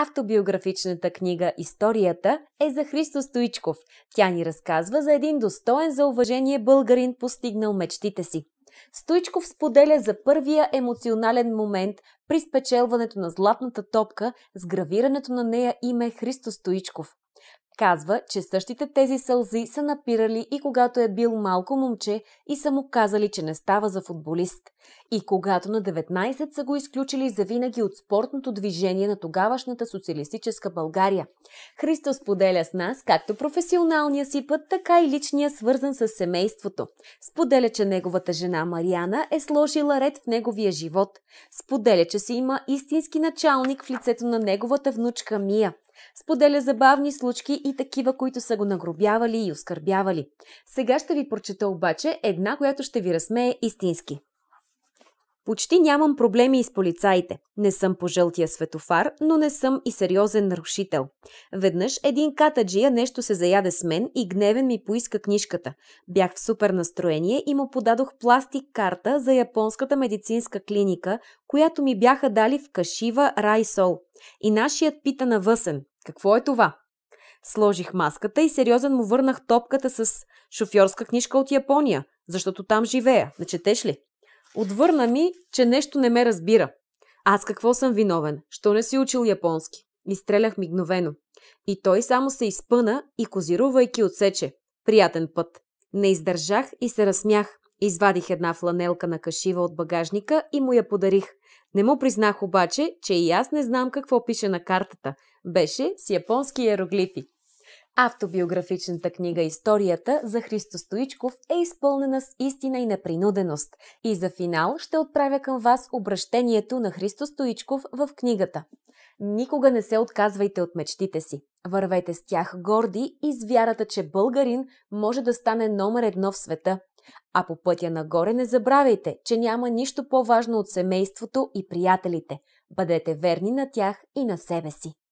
Автобиографичната книга Историята е за Христо Стоичков. Тя ни разказва за един достоен за уважение българин, постигнал мечтите си. Стоичков споделя за първия емоционален момент при спечелването на златната топка с гравирането на нея име Христо Стоичков. Казва, че същите тези сълзи са напирали и когато е бил малко момче и са му казали, че не става за футболист. И когато на 19 са го изключили завинаги от спортното движение на тогавашната социалистическа България. Христо споделя с нас както професионалния си път, така и личния свързан с семейството. Споделя, че неговата жена Мариана е сложила ред в неговия живот. Споделя, че си има истински началник в лицето на неговата внучка Мия. Споделя забавни случки и такива, които са го нагробявали и оскърбявали. Сега ще ви прочета обаче една, която ще ви разсмее истински. Почти нямам проблеми и с полицаите. Не съм по жълтия светофар, но не съм и сериозен нарушител. Веднъж един катаджия нещо се заяде с мен и гневен ми поиска книжката. Бях в супер настроение и му подадох пластик карта за японската медицинска клиника, която ми бяха дали в Кашива Райсол. И нашият пита на Въсен: Какво е това? Сложих маската и сериозен му върнах топката с шофьорска книжка от Япония, защото там живея. Не четеш ли? Отвърна ми, че нещо не ме разбира. Аз какво съм виновен? Що не си учил японски? Изстрелях мигновено. И той само се изпъна и козирувайки отсече. Приятен път. Не издържах и се разсмях. Извадих една фланелка на кашива от багажника и му я подарих. Не му признах обаче, че и аз не знам какво пише на картата. Беше с японски иероглифи. Автобиографичната книга Историята за Христо Стоичков е изпълнена с истина и непринуденост. И за финал ще отправя към вас обращението на Христо Стоичков в книгата. Никога не се отказвайте от мечтите си. Вървете с тях горди и с вярата, че българин може да стане номер едно в света. А по пътя нагоре не забравяйте, че няма нищо по-важно от семейството и приятелите. Бъдете верни на тях и на себе си.